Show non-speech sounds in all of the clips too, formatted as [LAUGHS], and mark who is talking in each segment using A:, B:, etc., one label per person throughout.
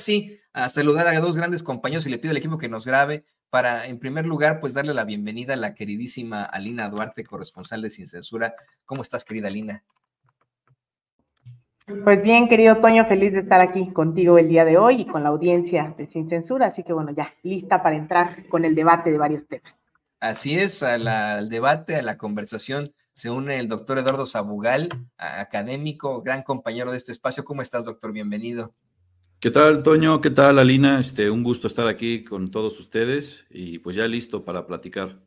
A: sí, a saludar a dos grandes compañeros y le pido al equipo que nos grabe para, en primer lugar, pues darle la bienvenida a la queridísima Alina Duarte, corresponsal de Sin Censura. ¿Cómo estás, querida Alina?
B: Pues bien, querido Toño, feliz de estar aquí contigo el día de hoy y con la audiencia de Sin Censura. Así que bueno, ya lista para entrar con el debate de varios temas.
A: Así es, al debate, a la conversación se une el doctor Eduardo Sabugal, académico, gran compañero de este espacio. ¿Cómo estás, doctor? Bienvenido.
C: ¿Qué tal, Toño? ¿Qué tal, Alina? Este, un gusto estar aquí con todos ustedes y pues ya listo para platicar.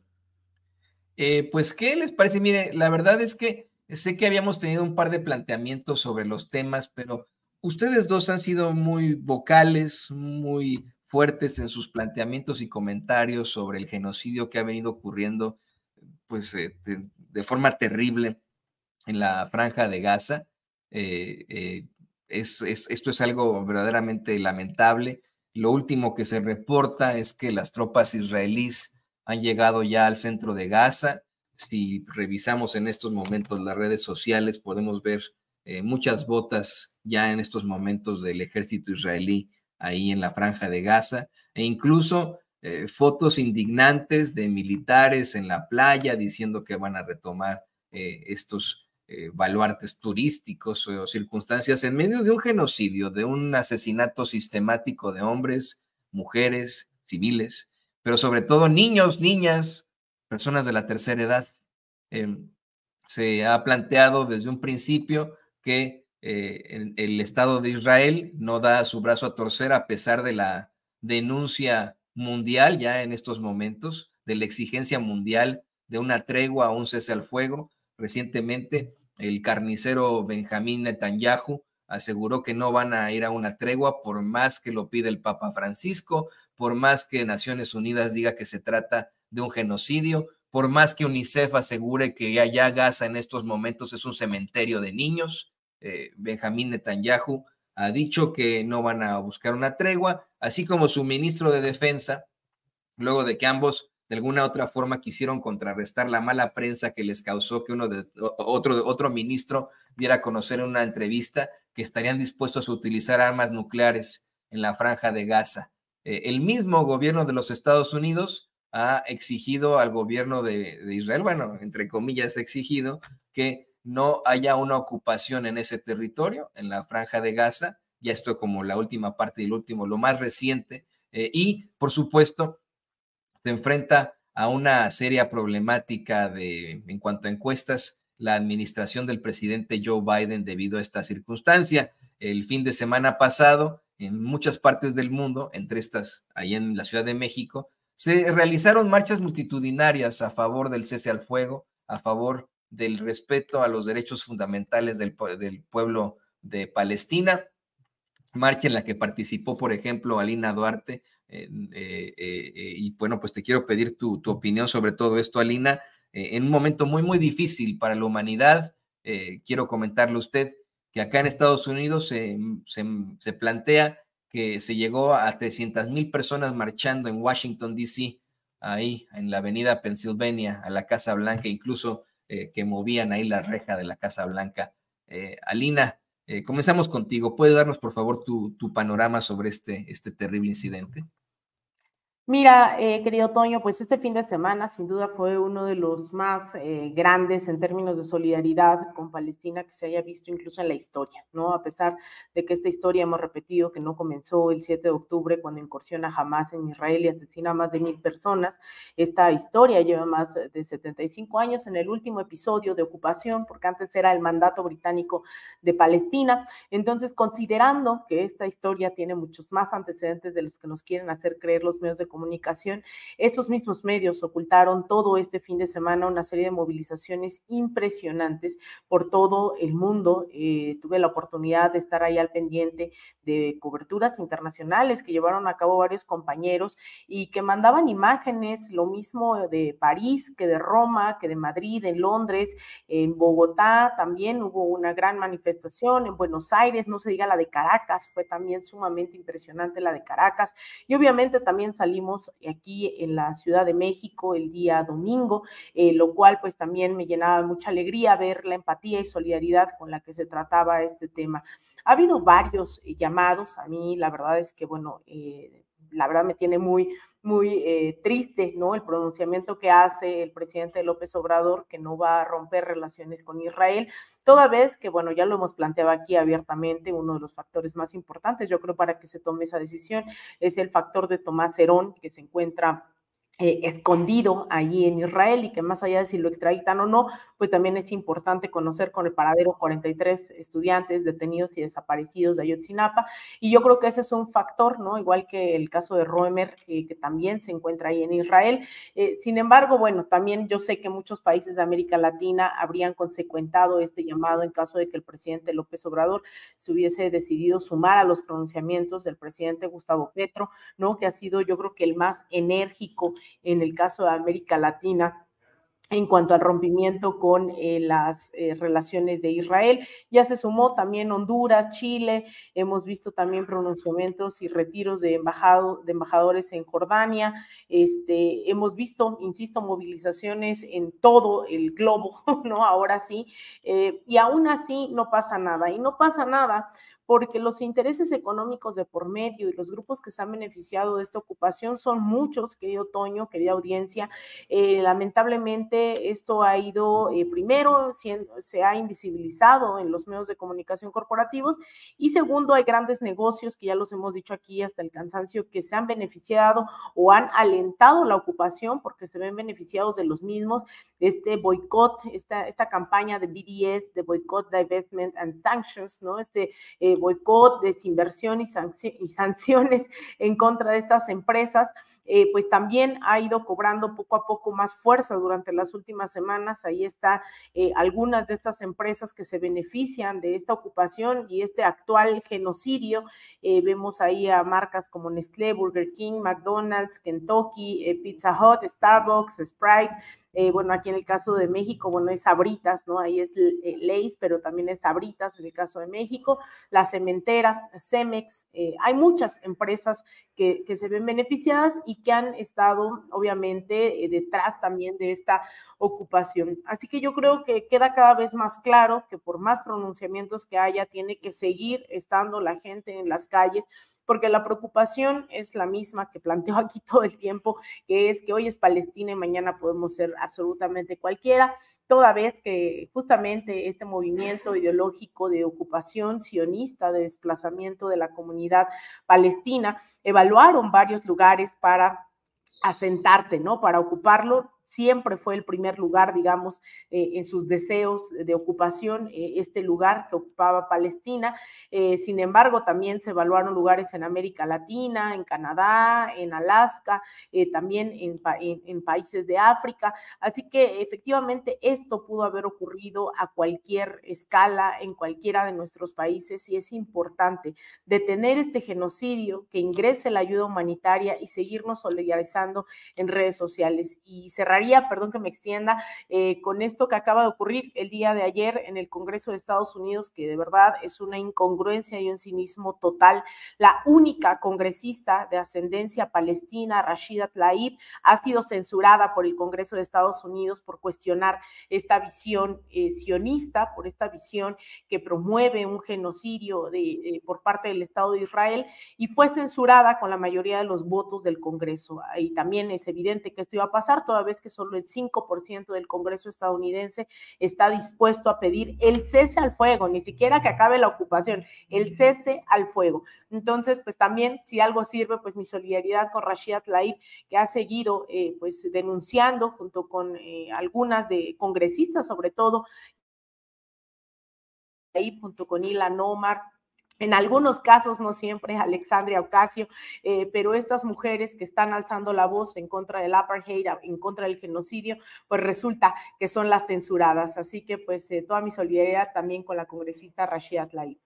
A: Eh, pues, ¿qué les parece? Mire, la verdad es que sé que habíamos tenido un par de planteamientos sobre los temas, pero ustedes dos han sido muy vocales, muy fuertes en sus planteamientos y comentarios sobre el genocidio que ha venido ocurriendo, pues, eh, de, forma terrible en la franja de Gaza. Eh, esto es algo verdaderamente lamentable. Lo último que se reporta es que las tropas israelíes han llegado ya al centro de Gaza. Si revisamos en estos momentos las redes sociales, podemos ver eh, muchas botas ya en estos momentos del ejército israelí ahí en la franja de Gaza e incluso eh, fotos indignantes de militares en la playa diciendo que van a retomar eh, estos eh, baluartes turísticos o circunstancias en medio de un genocidio, de un asesinato sistemático de hombres, mujeres, civiles, pero sobre todo niños, niñas, personas de la tercera edad. Em, se ha planteado desde un principio que eh, el Estado de Israel no da su brazo a torcer a pesar de la denuncia mundial ya en estos momentos, de la exigencia mundial de una tregua o un cese al fuego recientemente el carnicero Benjamín Netanyahu aseguró que no van a ir a una tregua por más que lo pida el Papa Francisco, por más que Naciones Unidas diga que se trata de un genocidio, por más que UNICEF asegure que allá Gaza en estos momentos es un cementerio de niños. Eh, Benjamín Netanyahu ha dicho que no van a buscar una tregua, así como su ministro de Defensa, luego de que ambos de alguna otra forma quisieron contrarrestar la mala prensa que les causó que uno de, otro, otro ministro diera a conocer en una entrevista que estarían dispuestos a utilizar armas nucleares en la franja de Gaza. Eh, el mismo gobierno de los Estados Unidos ha exigido al gobierno de, Israel, bueno, entre comillas, ha exigido que no haya una ocupación en ese territorio, en la franja de Gaza, ya esto como la última parte y el último, lo más reciente, eh, y por supuesto se enfrenta a una seria problemática de, en cuanto a encuestas, la administración del presidente Joe Biden debido a esta circunstancia. El fin de semana pasado, en muchas partes del mundo, entre estas, ahí en la Ciudad de México, se realizaron marchas multitudinarias a favor del cese al fuego, a favor del respeto a los derechos fundamentales del, del pueblo de Palestina. Marcha en la que participó, por ejemplo, Alina Duarte, eh, eh, eh, y bueno, pues te quiero pedir tu, opinión sobre todo esto, Alina. en un momento muy, muy difícil para la humanidad, quiero comentarle a usted que acá en Estados Unidos se, plantea que se llegó a 300 mil personas marchando en Washington, D.C., ahí en la avenida Pennsylvania a la Casa Blanca, incluso que movían ahí la reja de la Casa Blanca. Alina, eh, comenzamos contigo. ¿Puede darnos, por favor, tu, panorama sobre este, este terrible incidente?
B: Mira, eh, querido Toño, pues este fin de semana sin duda fue uno de los más eh, grandes en términos de solidaridad con Palestina que se haya visto incluso en la historia, ¿no? A pesar de que esta historia hemos repetido que no comenzó el 7 de octubre cuando incursiona Hamas en Israel y asesina a más de mil personas, esta historia lleva más de 75 años en el último episodio de ocupación, porque antes era el mandato británico de Palestina. Entonces, considerando que esta historia tiene muchos más antecedentes de los que nos quieren hacer creer los medios de comunicación, comunicación. Estos mismos medios ocultaron todo este fin de semana una serie de movilizaciones impresionantes por todo el mundo. Eh, tuve la oportunidad de estar ahí al pendiente de coberturas internacionales que llevaron a cabo varios compañeros y que mandaban imágenes, lo mismo de París que de Roma, que de Madrid, en Londres, en Bogotá también hubo una gran manifestación, en Buenos Aires, no se diga la de Caracas, fue también sumamente impresionante la de Caracas y obviamente también salimos aquí en la Ciudad de México el día domingo, eh, lo cual pues también me llenaba mucha alegría ver la empatía y solidaridad con la que se trataba este tema. Ha habido varios eh, llamados, a mí la verdad es que, bueno, eh, la verdad me tiene muy muy eh, triste, ¿no? El pronunciamiento que hace el presidente López Obrador, que no va a romper relaciones con Israel, toda vez que, bueno, ya lo hemos planteado aquí abiertamente, uno de los factores más importantes, yo creo, para que se tome esa decisión es el factor de Tomás Herón, que se encuentra eh, escondido allí en Israel y que más allá de si lo extraditan o no, pues también es importante conocer con el paradero 43 estudiantes detenidos y desaparecidos de Ayotzinapa. Y yo creo que ese es un factor, ¿no? Igual que el caso de Roemer, eh, que también se encuentra ahí en Israel. Eh, sin embargo, bueno, también yo sé que muchos países de América Latina habrían consecuentado este llamado en caso de que el presidente López Obrador se hubiese decidido sumar a los pronunciamientos del presidente Gustavo Petro, ¿no? Que ha sido yo creo que el más enérgico en el caso de América Latina en cuanto al rompimiento con eh, las eh, relaciones de Israel. Ya se sumó también Honduras, Chile, hemos visto también pronunciamientos y retiros de, embajado, de embajadores en Jordania, este, hemos visto, insisto, movilizaciones en todo el globo, [LAUGHS] ¿no? Ahora sí, eh, y aún así no pasa nada, y no pasa nada porque los intereses económicos de por medio y los grupos que se han beneficiado de esta ocupación son muchos, querido Toño, querida audiencia, lamentablemente esto ha ido eh, primero, se ha invisibilizado en los medios de comunicación corporativos y segundo, hay grandes negocios que ya los hemos dicho aquí hasta el cansancio que se han beneficiado o han alentado la ocupación porque se ven beneficiados de los mismos. Este boicot, esta, esta campaña de BDS, de boicot, divestment and sanctions, ¿no? Este eh, boicot, desinversión y, y sanciones en contra de estas empresas eh, pues también ha ido cobrando poco a poco más fuerza durante las últimas semanas. Ahí está eh, algunas de estas empresas que se benefician de esta ocupación y este actual genocidio. Eh, vemos ahí a marcas como Nestlé, Burger King, McDonald's, Kentucky, Pizza Hut, Starbucks, Sprite eh, bueno, aquí en el caso de México, bueno, es Sabritas, ¿no? Ahí es Leis, eh, pero también es Sabritas en el caso de México, la cementera, Cemex, eh, hay muchas empresas que, se ven beneficiadas y que han estado, obviamente, detrás también de esta ocupación. Así que yo creo que queda cada vez más claro que por más pronunciamientos que haya, tiene que seguir estando la gente en las calles porque la preocupación es la misma que planteo aquí [LAUGHS] todo el tiempo, que es que hoy es Palestina y mañana podemos ser absolutamente cualquiera, toda vez que justamente este movimiento ideológico de ocupación sionista, de desplazamiento de la comunidad palestina, evaluaron varios lugares para asentarse, ¿no? Para ocuparlo, siempre fue el primer lugar, digamos, eh, en sus deseos de ocupación, eh, este lugar que ocupaba Palestina. Eh, sin embargo, también se evaluaron lugares en América Latina, en Canadá, en Alaska, también en, en, países de África. Así que efectivamente esto pudo haber ocurrido a cualquier escala, en cualquiera de nuestros países, y es importante detener este genocidio, que ingrese la ayuda humanitaria y seguirnos solidarizando en redes sociales y cerrar perdón que me extienda, eh, con esto que acaba de ocurrir el día de ayer en el Congreso de Estados Unidos, que de verdad es una incongruencia y un cinismo total. La única congresista de ascendencia palestina, Rashida Tlaib, ha sido censurada por el Congreso de Estados Unidos por cuestionar esta visión eh, sionista, por esta visión que promueve un genocidio de, eh, por parte del Estado de Israel y fue censurada con la mayoría de los votos del Congreso. Y también es evidente que esto iba a pasar toda vez que solo el 5% del Congreso estadounidense está dispuesto a pedir el cese al fuego, ni siquiera que acabe la ocupación, el cese al fuego. Entonces, pues también, si algo sirve, pues mi solidaridad con Rashida Tlaib, que ha seguido eh, pues denunciando junto con eh, algunas de congresistas sobre todo, junto con Ilan Omar, en algunos casos, no siempre, Alexandria Ocasio, eh, pero estas mujeres que están alzando la voz en contra del apartheid, en contra del genocidio, pues resulta que son las censuradas. Así que pues eh, toda mi solidaridad también con la congresista Rashida Tlaib.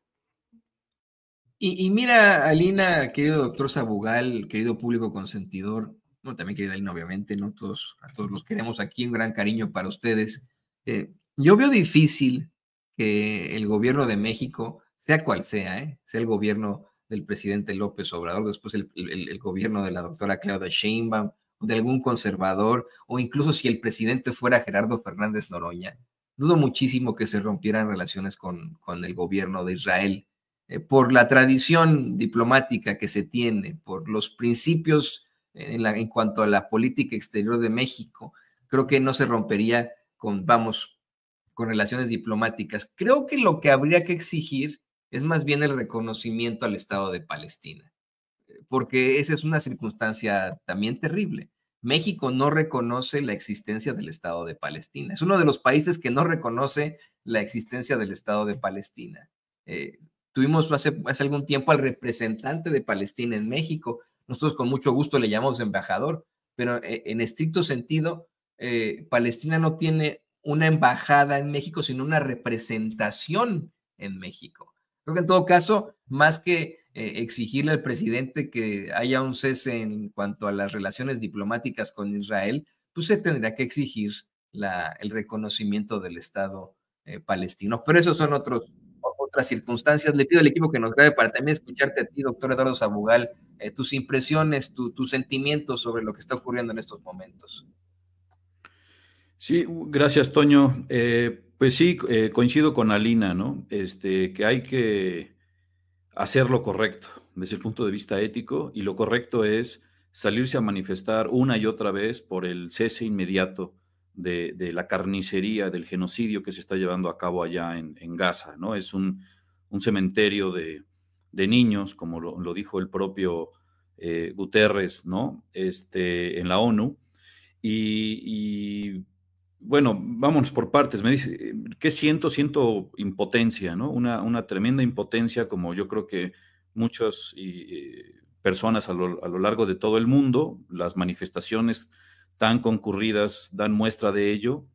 A: Y, mira, Alina, querido doctor Sabugal, querido público consentidor, bueno, también querida Alina, obviamente, ¿no? Todos, a todos los queremos aquí, un gran cariño para ustedes. Eh, yo veo difícil que el gobierno de México sea cual sea, ¿eh? sea el gobierno del presidente López Obrador, después el, gobierno de la doctora Claudia Sheinbaum, de algún conservador, o incluso si el presidente fuera Gerardo Fernández Noroña, dudo muchísimo que se rompieran relaciones con, el gobierno de Israel eh, por la tradición diplomática que se tiene, por los principios en, en cuanto a la política exterior de México. Creo que no se rompería con, vamos, con relaciones diplomáticas. Creo que lo que habría que exigir es más bien el reconocimiento al Estado de Palestina, eh, porque esa es una circunstancia también terrible. México no reconoce la existencia del Estado de Palestina. Es uno de los países que no reconoce la existencia del Estado de Palestina. Eh, tuvimos hace, hace, algún tiempo al representante de Palestina en México. Nosotros con mucho gusto le llamamos embajador, pero eh, en estricto sentido, Palestina no tiene una embajada en México, sino una representación en México. Creo que en todo caso, más que eh, exigirle al presidente que haya un cese en cuanto a las relaciones diplomáticas con Israel, pues se tendrá que exigir el reconocimiento del Estado eh, palestino. Pero esos son otros, otras circunstancias. Le pido al equipo que nos grabe para también escucharte a ti, doctor Eduardo Sabugal, eh, tus impresiones, tus sentimientos sobre lo que está ocurriendo en estos momentos.
C: Sí, gracias, Toño. Pues sí, eh, coincido con Alina, ¿no? Este, que hay que hacer lo correcto desde el punto de vista ético y lo correcto es salirse a manifestar una y otra vez por el cese inmediato de, la carnicería, del genocidio que se está llevando a cabo allá en, Gaza, ¿no? Es un, cementerio de, niños, como lo, dijo el propio eh, Guterres, ¿no? Este, en la ONU. y, bueno, vámonos por partes. Me dice, ¿qué siento? Siento impotencia, ¿no? Una, una tremenda impotencia, como yo creo que muchas eh, personas a lo, a lo, largo de todo el mundo, las manifestaciones tan concurridas dan muestra de ello,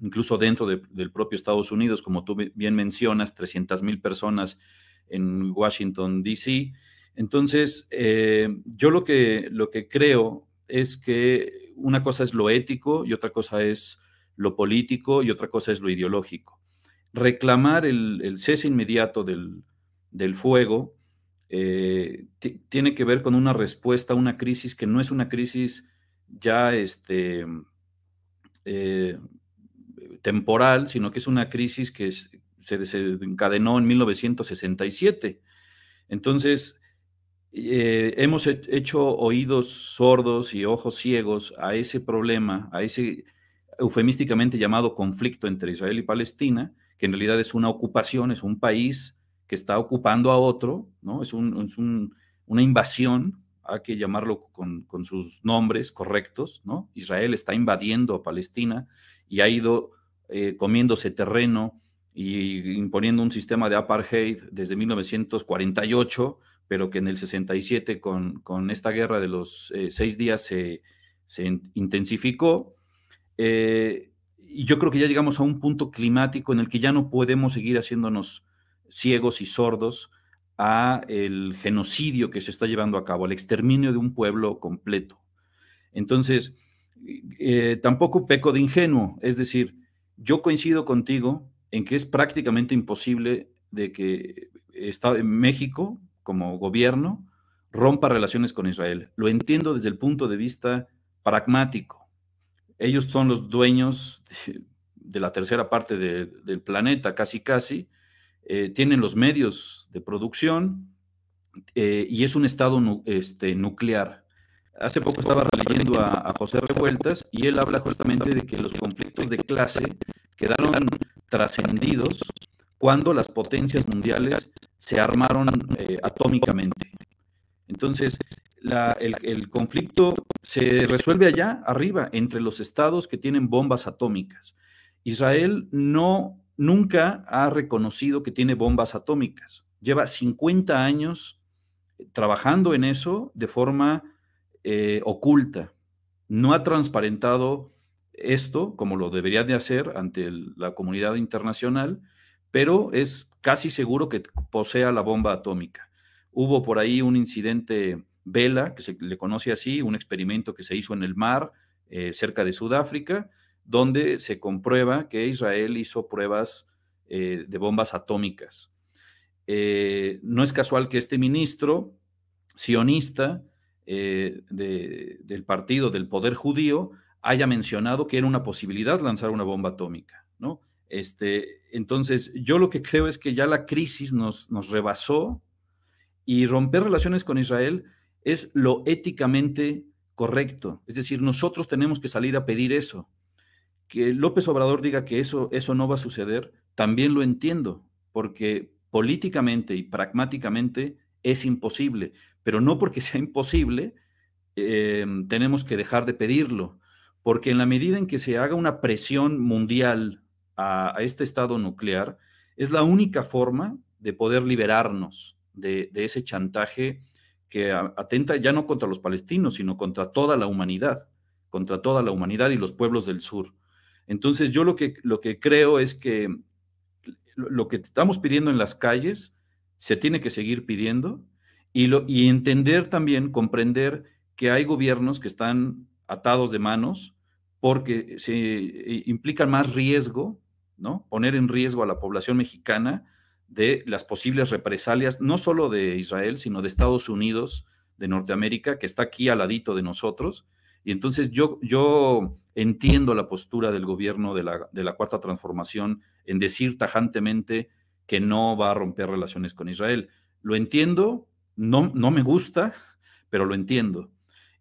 C: incluso dentro del propio Estados Unidos, como tú bien mencionas, 300 mil personas en Washington, D.C. Entonces, eh, yo lo que, lo que creo es que una cosa es lo ético y otra cosa es lo político y otra cosa es lo ideológico. Reclamar el, cese inmediato del, fuego eh, tiene que ver con una respuesta a una crisis que no es una crisis ya este, mm, eh, temporal, sino que es una crisis que se desencadenó en 1967. Entonces, eh, hemos hecho oídos sordos y ojos ciegos a ese problema, a ese eufemísticamente llamado conflicto entre Israel y Palestina, que en realidad es una ocupación, es un país que está ocupando a otro, ¿no? es, una invasión, hay que llamarlo con, sus nombres correctos, ¿no? Israel está invadiendo a Palestina y ha ido eh, comiéndose terreno y imponiendo un sistema de apartheid desde 1948, pero que en el 67 con, con esta guerra de los eh, seis días se, se intensificó eh, y yo creo que ya llegamos a un punto climático en el que ya no podemos seguir haciéndonos ciegos y sordos a el genocidio que se está llevando a cabo, al exterminio de un pueblo completo. Entonces, eh, eh, tampoco peco de ingenuo, es decir, yo coincido contigo en que es prácticamente imposible de que Estado en México como gobierno rompa relaciones con Israel. Lo entiendo desde el punto de vista pragmático. Ellos son los dueños de, la tercera parte del planeta, casi casi. Eh, tienen los medios de producción eh, y es un estado este, nuclear. Hace poco estaba leyendo a, José Revueltas y él habla justamente de que los conflictos de clase quedaron trascendidos cuando las potencias mundiales se armaron eh, atómicamente. Entonces, el, conflicto se resuelve allá arriba, entre los estados que tienen bombas atómicas. Israel no, nunca ha reconocido que tiene bombas atómicas. Lleva 50 años trabajando en eso de forma eh, oculta. No ha transparentado esto como lo debería de hacer ante la comunidad internacional, pero es casi seguro que posea la bomba atómica. Hubo por ahí un incidente Vela, que se le conoce así, un experimento que se hizo en el mar eh, cerca de Sudáfrica, donde se comprueba que Israel hizo pruebas eh, de bombas atómicas. Eh, no es casual que este ministro sionista del partido del poder judío haya mencionado que era una posibilidad lanzar una bomba atómica, ¿no? Este, entonces, yo lo que creo es que ya la crisis nos, nos rebasó y romper relaciones con Israel es lo éticamente correcto. Es decir, nosotros tenemos que salir a pedir eso. Que López Obrador diga que eso, eso no va a suceder, también lo entiendo, porque políticamente y pragmáticamente es imposible, pero no porque [LAUGHS] sea imposible em, tenemos que dejar de pedirlo, porque en la medida en que se haga una presión mundial a, este estado nuclear, es la única forma de poder liberarnos de ese chantaje que atenta ya no contra los palestinos, sino contra toda la humanidad, contra toda la humanidad y los pueblos del sur. Entonces yo lo que, lo que creo es que lo que estamos pidiendo en las calles se tiene que seguir pidiendo y, lo, y entender también, comprender que hay gobiernos que están atados de manos porque se eh, implica más riesgo, ¿no? Poner en riesgo a la población mexicana de las posibles represalias, no solo de Israel, sino de Estados Unidos, de Norteamérica, que está aquí al ladito de nosotros. Y entonces yo, yo entiendo la postura del gobierno de la, Cuarta Transformación en decir tajantemente que no va a romper relaciones con Israel. Lo entiendo, no, no me gusta, pero lo entiendo.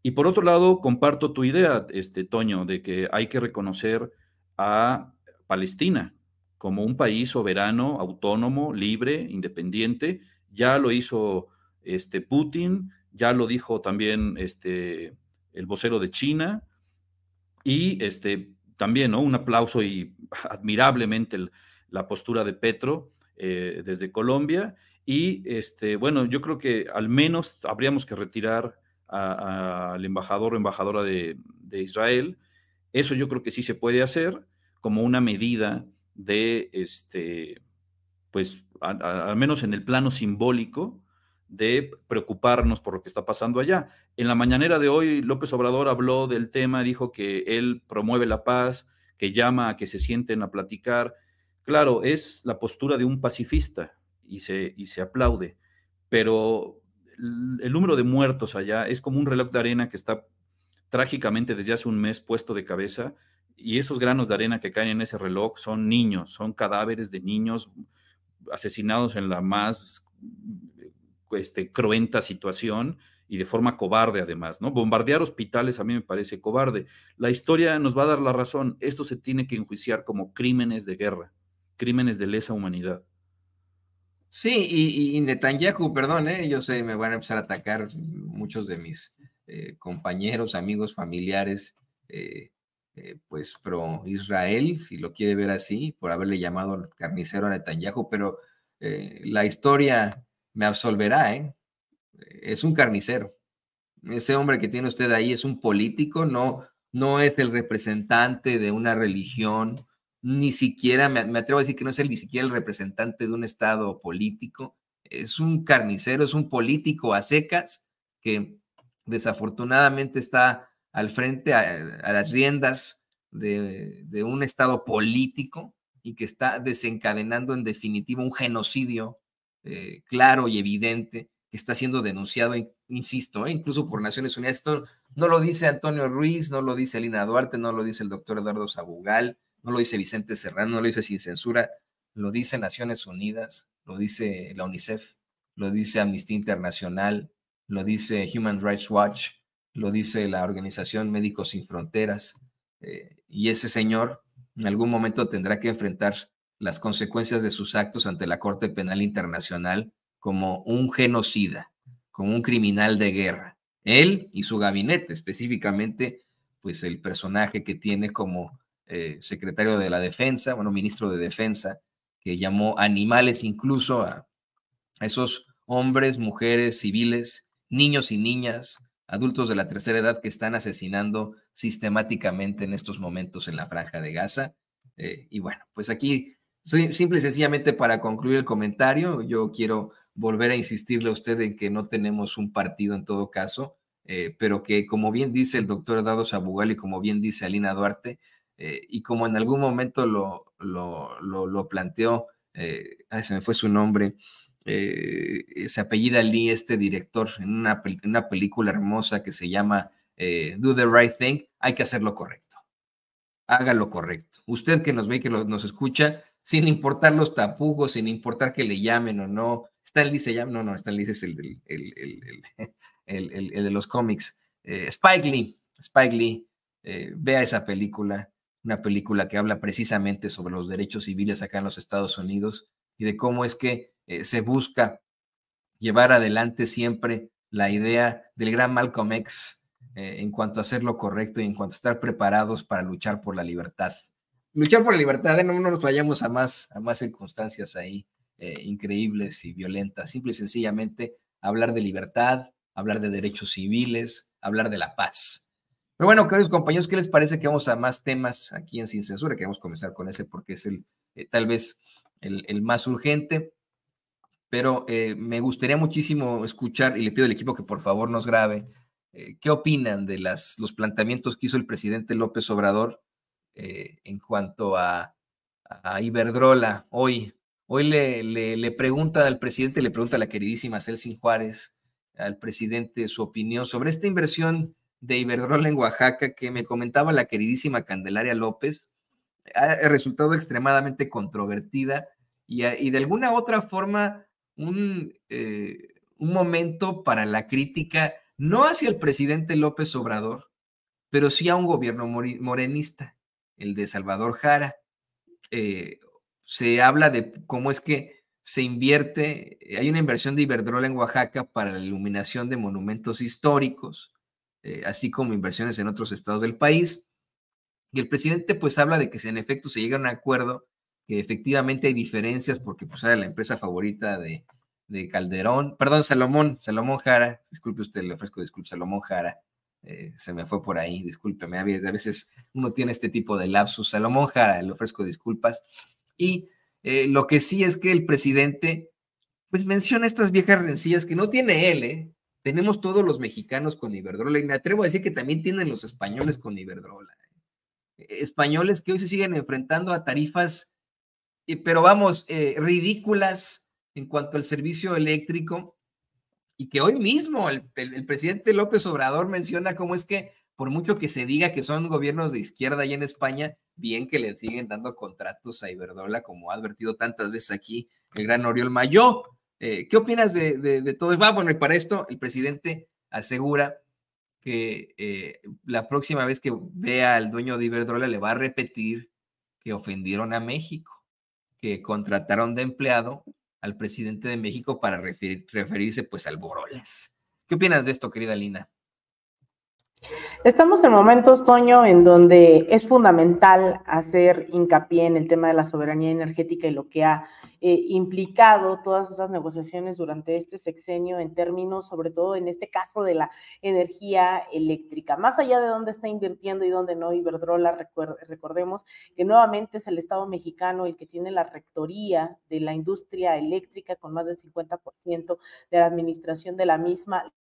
C: Y por otro lado, comparto tu idea, este, Toño, de que hay que reconocer a Palestina como un país soberano, autónomo, libre, independiente. Ya lo hizo este, Putin, ya lo dijo también este, el vocero de China. Y este, también un aplauso y [LAUGHS] admirablemente la postura de Petro eh, desde Colombia. Y este, bueno, yo creo que al menos habríamos que retirar al embajador o embajadora de, Israel. Eso yo creo que sí se puede hacer como una medida de, este, pues, al menos en el plano simbólico, de preocuparnos por lo que está pasando allá. En la mañanera de hoy, López Obrador habló del tema, dijo que él promueve la paz, que llama a que se sienten a platicar. Claro, es la postura de un pacifista y se, y se aplaude, pero el número de muertos allá es como un reloj de arena que está trágicamente desde hace un mes puesto de cabeza y esos granos de arena que caen en ese reloj son niños, son cadáveres de niños asesinados en la más este, cruenta situación y de forma cobarde además, ¿no? Bombardear hospitales a mí me parece cobarde. La historia nos va a dar la razón. Esto se tiene que enjuiciar como crímenes de guerra, crímenes de lesa humanidad. Sí, y, Netanyahu, perdón, ¿eh? yo sé, me van a empezar a atacar muchos
A: de mis eh, compañeros, amigos, familiares, eh, eh, pues pro Israel, si lo quiere ver así, por haberle llamado carnicero a Netanyahu, pero eh, la historia me absolverá, ¿eh? Es un carnicero. Ese hombre que tiene usted ahí es un político, no, no es el representante de una religión, ni siquiera, me, me atrevo a decir que no es el, ni siquiera el representante de un estado político, es un carnicero, es un político a secas que desafortunadamente está al frente, a, las riendas de, un Estado político y que está desencadenando en definitiva un genocidio eh, claro y evidente que está siendo denunciado, insisto, eh, incluso por Naciones Unidas. Esto no lo dice Antonio Ruiz, no lo dice Lina Duarte, no lo dice el doctor Eduardo Sabugal, no lo dice Vicente Serrano, no lo dice Sin Censura, lo dice Naciones Unidas, lo dice la UNICEF, lo dice Amnistía Internacional, lo dice Human Rights Watch, lo dice la Organización Médicos Sin Fronteras, eh, y ese señor en algún momento tendrá que enfrentar las consecuencias de sus actos ante la Corte Penal Internacional como un genocida, como un criminal de guerra. Él y su gabinete, específicamente, pues el personaje que tiene como eh, secretario de la Defensa, bueno, ministro de Defensa, que llamó animales incluso a esos hombres, mujeres, civiles, niños y niñas, adultos de la tercera edad que están asesinando sistemáticamente en estos momentos en la franja de Gaza. Eh, y bueno, pues aquí, simple y sencillamente para concluir el comentario, yo quiero volver a insistirle a usted en que no tenemos un partido en todo caso, eh, pero que como bien dice el doctor Dados Abugali, y como bien dice Alina Duarte, eh, y como en algún momento lo, lo, lo, planteó, se me fue su nombre, eh, eh, se apellida Lee, este director, en una, película hermosa que se llama eh, Do the Right Thing, hay que hacer lo correcto. Haga lo correcto. Usted que nos ve y que nos escucha, sin importar los tapugos, sin importar que le llamen o no. Stan Lee se llama, no, no, Stan Lee es el, el, de los cómics. Spike Lee, Spike Lee, vea esa película, una película que habla precisamente sobre los derechos civiles acá en los Estados Unidos y de cómo es que eh, se busca llevar adelante siempre la idea del gran Malcolm X eh, en cuanto a hacer lo correcto y en cuanto a estar preparados para luchar por la libertad. Luchar por la libertad, ¿eh? no, no nos vayamos a más, a más circunstancias ahí increíbles y violentas. Simple y sencillamente hablar de libertad, hablar de derechos civiles, hablar de la paz. Pero bueno, queridos compañeros, ¿qué les parece que vamos a más temas aquí en Sin Censura? Queremos comenzar con ese porque es el, tal vez el, el más urgente pero eh, me gustaría muchísimo escuchar, y le pido al equipo que por favor nos grabe, eh, ¿qué opinan de las, los planteamientos que hizo el presidente López Obrador eh, en cuanto a, Iberdrola hoy? Hoy le, pregunta al presidente, le pregunta a la queridísima Celsin Juárez, al presidente su opinión sobre esta inversión de Iberdrola en Oaxaca que me comentaba la queridísima Candelaria López, ha resultado extremadamente controvertida y, y de alguna otra forma eh, un, momento para la crítica, no hacia el presidente López Obrador, pero sí a un gobierno morenista, el de Salvador Jara. Eh, se habla de cómo es que se invierte, eh, hay una inversión de Iberdrola en Oaxaca para la iluminación de monumentos históricos, así como inversiones en otros estados del país. Y el presidente pues habla de que si en efecto se llega a un acuerdo que efectivamente hay diferencias porque pues era la empresa favorita de, Calderón, perdón, Salomón, Salomón Jara, disculpe usted, le ofrezco disculpas, Salomón Jara, eh, se me fue por ahí, discúlpeme, a veces uno tiene este tipo de lapsus, Salomón Jara, le ofrezco disculpas. Y eh, lo que sí es que el presidente, pues menciona estas viejas rencillas que no tiene él, ¿eh? Tenemos todos los mexicanos con Iberdrola y me atrevo a decir que también tienen los españoles con Iberdrola. Españoles que hoy se siguen enfrentando a tarifas pero vamos, eh, ridículas en cuanto al servicio eléctrico y que hoy mismo el, presidente López Obrador menciona cómo es que por mucho que se diga que son gobiernos de izquierda allá en España, bien que le siguen dando contratos a Iberdrola, como ha advertido tantas veces aquí el gran Oriol Mayó eh, ¿Qué opinas de, todo esto? Ah, bueno, y para esto el presidente asegura que eh, la próxima vez que vea al dueño de Iberdrola le va a repetir que ofendieron a México que contrataron de empleado al presidente de México para referirse pues al Borolas. ¿Qué opinas de esto, querida Lina?
B: Estamos en momentos, Toño, en donde es fundamental hacer hincapié en el tema de la soberanía energética y lo que ha eh, implicado todas esas negociaciones durante este sexenio en términos, sobre todo en este caso, de la energía eléctrica. Más allá de dónde está invirtiendo y dónde no, Iberdrola, recordemos que nuevamente es el Estado mexicano el que tiene la rectoría de la industria eléctrica con más del 50% de la administración de la misma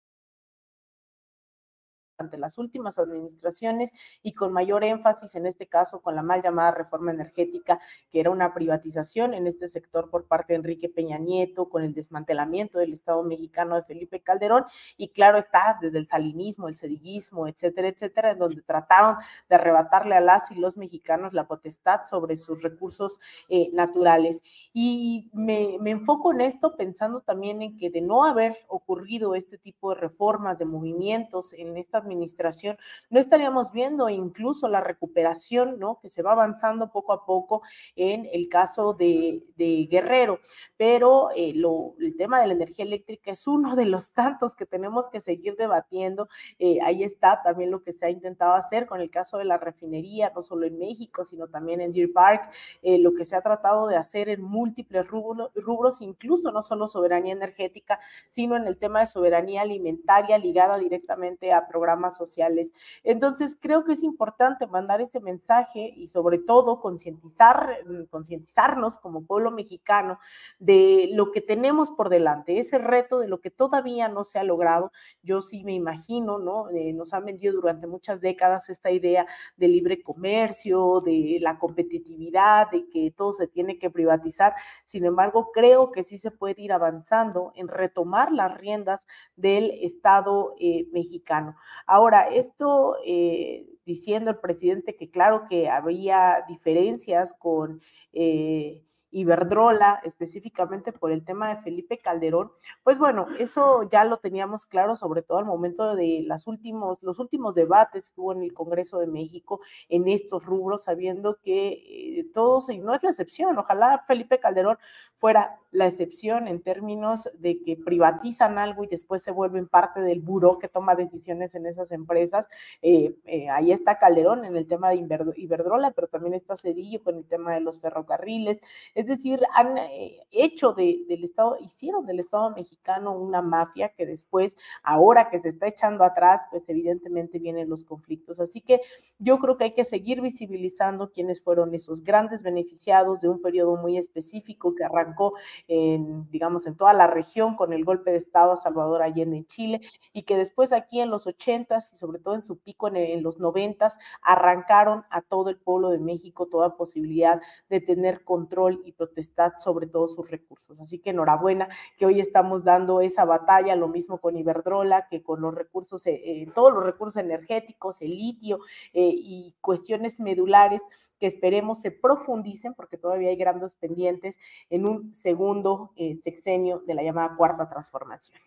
B: ante las últimas administraciones y con mayor énfasis en este caso con la mal llamada reforma energética, que era una privatización en este sector por parte de Enrique Peña Nieto, con el desmantelamiento del Estado mexicano de Felipe Calderón y claro está, desde el salinismo, el cedillismo, etcétera, etcétera, en donde trataron de arrebatarle a las y los mexicanos la potestad sobre sus recursos eh, naturales. Y me, me enfoco en esto pensando también en que de no haber ocurrido este tipo de reformas, de movimientos en estas administración, no estaríamos viendo incluso la recuperación, ¿no? Que se va avanzando poco a poco en el caso de, Guerrero. Pero eh, el tema de la energía eléctrica es uno de los tantos que tenemos que seguir debatiendo. Eh, ahí está también lo que se ha intentado hacer con el caso de la refinería, no solo en México, sino también en Deer Park, eh, lo que se ha tratado de hacer en múltiples rubros, rubros, incluso no solo soberanía energética, sino en el tema de soberanía alimentaria ligada directamente a programas sociales. Entonces, creo que es importante mandar ese mensaje y sobre todo concientizar, mm, concientizarnos como pueblo mexicano de lo que tenemos por delante, ese reto de lo que todavía no se ha logrado. Yo sí me imagino, ¿no? Eh, nos han vendido durante muchas décadas esta idea de libre comercio, de la competitividad, de que todo se tiene que privatizar. Sin embargo, creo que sí se puede ir avanzando en retomar las riendas del Estado eh, mexicano. Ahora, esto eh, diciendo el presidente que claro que había diferencias con... Eh, Iberdrola, específicamente por el tema de Felipe Calderón, pues bueno, eso ya lo teníamos claro, sobre todo al momento de las últimos, los últimos debates que hubo en el Congreso de México en estos rubros, sabiendo que eh, todos, y no es la excepción, ojalá Felipe Calderón fuera la excepción en términos de que privatizan algo y después se vuelven parte del buró que toma decisiones en esas empresas. Eh, eh, ahí está Calderón en el tema de Iberdrola, pero también está Cedillo con el tema de los ferrocarriles. Es decir, han eh, hecho del Estado, hicieron del Estado mexicano una mafia que después, ahora que se está echando atrás, pues evidentemente vienen los conflictos. Así que yo creo que hay que seguir visibilizando quiénes fueron esos grandes beneficiados de un periodo muy específico que arrancó en, digamos, en toda la región con el golpe de Estado a Salvador Allende en Chile y que después aquí en los 80s y sobre todo en su pico en, los 90s arrancaron a todo el pueblo de México toda posibilidad de tener control y protestar sobre todos sus recursos. Así que enhorabuena que hoy estamos dando esa batalla, lo mismo con Iberdrola, que con los recursos, eh, eh, todos los recursos energéticos, el litio eh, y cuestiones medulares que esperemos se profundicen porque todavía hay grandes pendientes en un segundo eh, sexenio de la llamada cuarta transformación.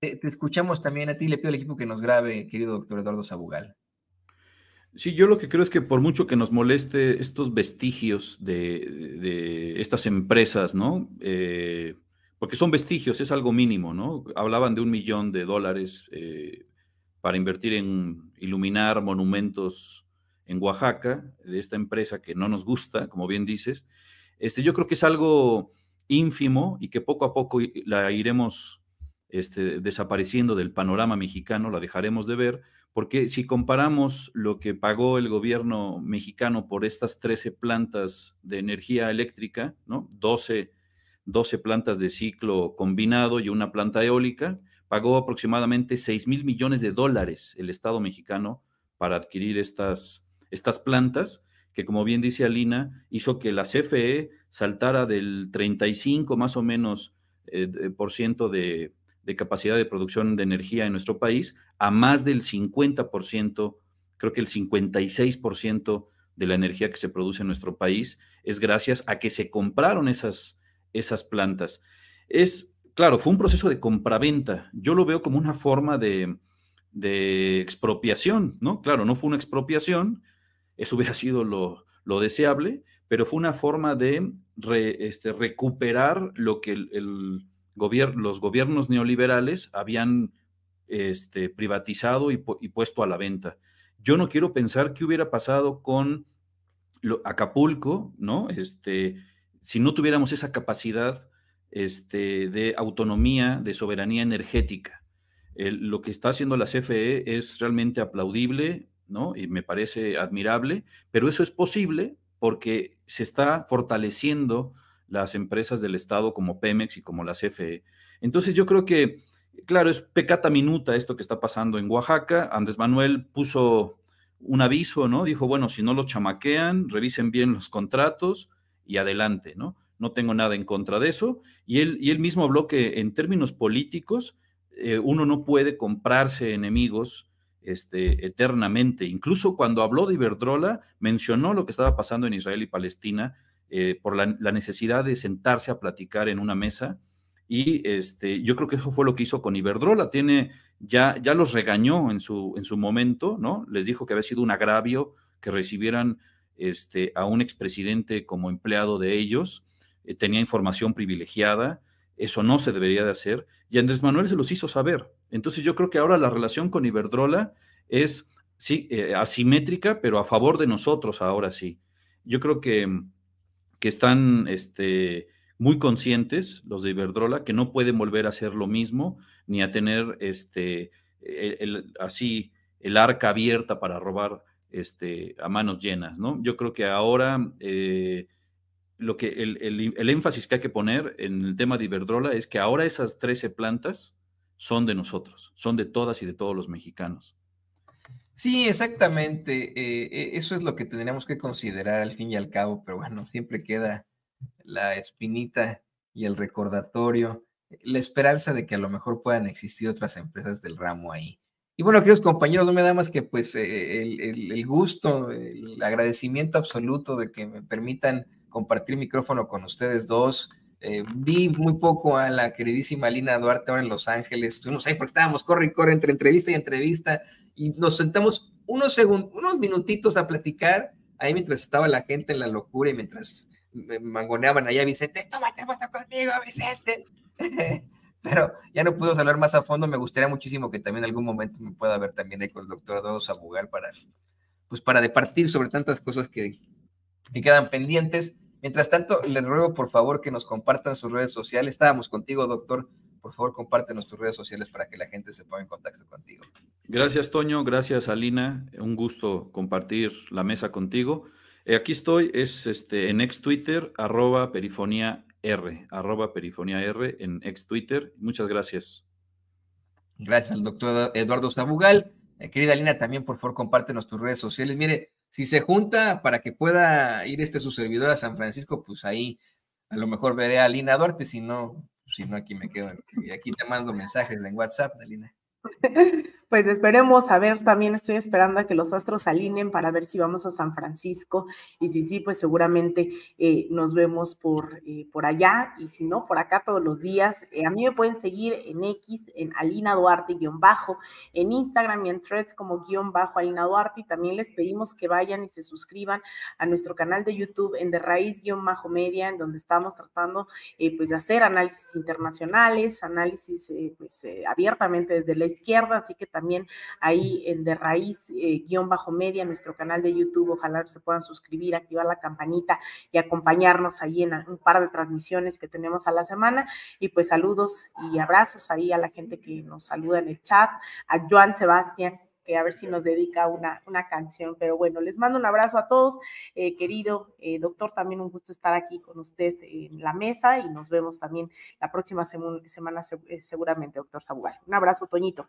A: Te, escuchamos también a ti, le pido al equipo que nos grabe, querido doctor Eduardo Sabugal.
C: Sí, yo lo que creo es que por mucho que nos moleste estos vestigios de, estas empresas, ¿no? Eh, porque son vestigios, es algo mínimo, ¿no? Hablaban de un millón de dólares eh, para invertir en iluminar monumentos en Oaxaca, de esta empresa que no nos gusta, como bien dices, este, yo creo que es algo ínfimo y que poco a poco la iremos este, desapareciendo del panorama mexicano, la dejaremos de ver, porque si comparamos lo que pagó el gobierno mexicano por estas 13 plantas de energía eléctrica, ¿no? 12, 12 plantas de ciclo combinado y una planta eólica, pagó aproximadamente 6 mil millones de dólares el Estado mexicano para adquirir estas, estas plantas que como bien dice Alina, hizo que la CFE saltara del 35 más o menos eh, por ciento de, capacidad de producción de energía en nuestro país a más del 50 por ciento, creo que el 56 por ciento de la energía que se produce en nuestro país es gracias a que se compraron esas, esas plantas. Es, claro, fue un proceso de compraventa. Yo lo veo como una forma de, de expropiación, ¿no? Claro, no fue una expropiación, eso hubiera sido lo, deseable, pero fue una forma de este, recuperar lo que los gobiernos neoliberales habían este, privatizado y, puesto a la venta. Yo no quiero pensar qué hubiera pasado con Acapulco, ¿no? Este, si no tuviéramos esa capacidad de autonomía, de soberanía energética. lo que está haciendo la CFE es realmente aplaudible, y me parece admirable, pero eso es posible porque se está fortaleciendo las empresas del Estado como Pemex y como las CFE. Entonces yo creo que, claro, es pecata minuta esto que está pasando en Oaxaca. Andrés Manuel puso un aviso, ¿no? Dijo, bueno, si no los chamaquean, revisen bien los contratos y adelante, ¿no? No tengo nada en contra de eso. Y él, y mismo habló que en términos políticos, eh, uno no puede comprarse enemigos este, eternamente. Incluso cuando habló de Iberdrola, mencionó lo que estaba pasando en Israel y Palestina eh, por la, necesidad de sentarse a platicar en una mesa. Y este, yo creo que eso fue lo que hizo con Iberdrola. Tiene, ya, ya los regañó en su, en su momento, ¿no? Les dijo que había sido un agravio que recibieran este, a un expresidente como empleado de ellos. Eh, tenía información privilegiada. Eso no se debería de hacer. Y Andrés Manuel se los hizo saber. Entonces yo creo que ahora la relación con Iberdrola es sí, eh, asimétrica, pero a favor de nosotros ahora sí. Yo creo que, mm, están este, muy conscientes los de Iberdrola que no pueden volver a hacer lo mismo ni a tener este, así el arca abierta para robar este, a manos llenas. ¿no? Yo creo que ahora mm, eh, lo que el, el énfasis que hay que poner en el tema de Iberdrola es que ahora esas 13 plantas, son de nosotros, son de todas y de todos los mexicanos.
A: Sí, exactamente. Eh, eh, eso es lo que tendríamos que considerar al fin y al cabo, pero bueno, siempre queda la espinita y el recordatorio, eh, la esperanza de que a lo mejor puedan existir otras empresas del ramo ahí. Y bueno, queridos compañeros, no me da más que pues el, el, gusto, el agradecimiento absoluto de que me permitan compartir micrófono con ustedes dos. Eh, vi muy poco a la queridísima Lina Duarte ahora en Los Ángeles. No ahí porque estábamos corre y corre entre entrevista y entrevista y nos sentamos unos, unos minutitos a platicar ahí mientras estaba la gente en la locura y mientras mangoneaban allá Vicente, tómate foto conmigo, Vicente. [LAUGHS] Pero ya no puedo hablar más a fondo. Me gustaría muchísimo que también en algún momento me pueda ver también con el doctor a jugar para, pues para departir sobre tantas cosas que, que quedan pendientes. Mientras tanto, les ruego por favor que nos compartan sus redes sociales. Estábamos contigo, doctor. Por favor, compártenos tus redes sociales para que la gente se ponga en contacto contigo.
C: Gracias, Toño. Gracias, Alina. Un gusto compartir la mesa contigo. Eh, aquí estoy, es este, en ex Twitter, arroba perifonía R, arroba perifonía R en ex Twitter. Muchas gracias. Gracias al doctor
A: Eduardo zabugal eh, querida Alina, también por favor compártenos tus redes sociales. Mire, si se junta para que pueda ir este su servidor a San Francisco, pues ahí a lo mejor veré a Lina Duarte, si no, si no aquí me quedo. Y aquí te mando mensajes en WhatsApp, Lina.
B: [LAUGHS] Pues esperemos, a ver, también estoy esperando a que los astros alinen para ver si vamos a San Francisco y sí pues seguramente eh, nos vemos por, eh, por allá y si no, por acá todos los días. Eh, a mí me pueden seguir en X, en Alina Duarte bajo, en Instagram y en Threads como guión bajo Alina Duarte y también les pedimos que vayan y se suscriban a nuestro canal de YouTube en De Raíz bajo media, en donde estamos tratando pues de hacer análisis internacionales, análisis pues abiertamente desde el izquierda, así que también ahí en de raíz eh, guión bajo media, nuestro canal de YouTube, ojalá se puedan suscribir, activar la campanita y acompañarnos ahí en un par de transmisiones que tenemos a la semana. Y pues saludos y abrazos ahí a la gente que nos saluda en el chat, a Joan Sebastián que a ver si nos dedica una, una canción. Pero bueno, les mando un abrazo a todos, eh, querido eh, doctor, también un gusto estar aquí con usted en la mesa y nos vemos también la próxima semana eh, seguramente, doctor Sabugal. Un abrazo, Toñito.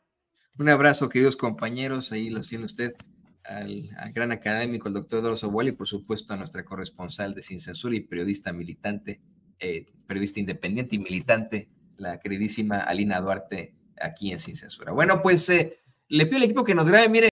A: Un abrazo, queridos compañeros, ahí lo tiene usted. Al, gran académico, el doctor Eduardo Zabual y por supuesto a nuestra corresponsal de Sin Censura y periodista militante, periodista independiente y militante, la queridísima Alina Duarte, aquí en Sin Censura. Bueno, pues le pido al equipo que nos grabe, mire,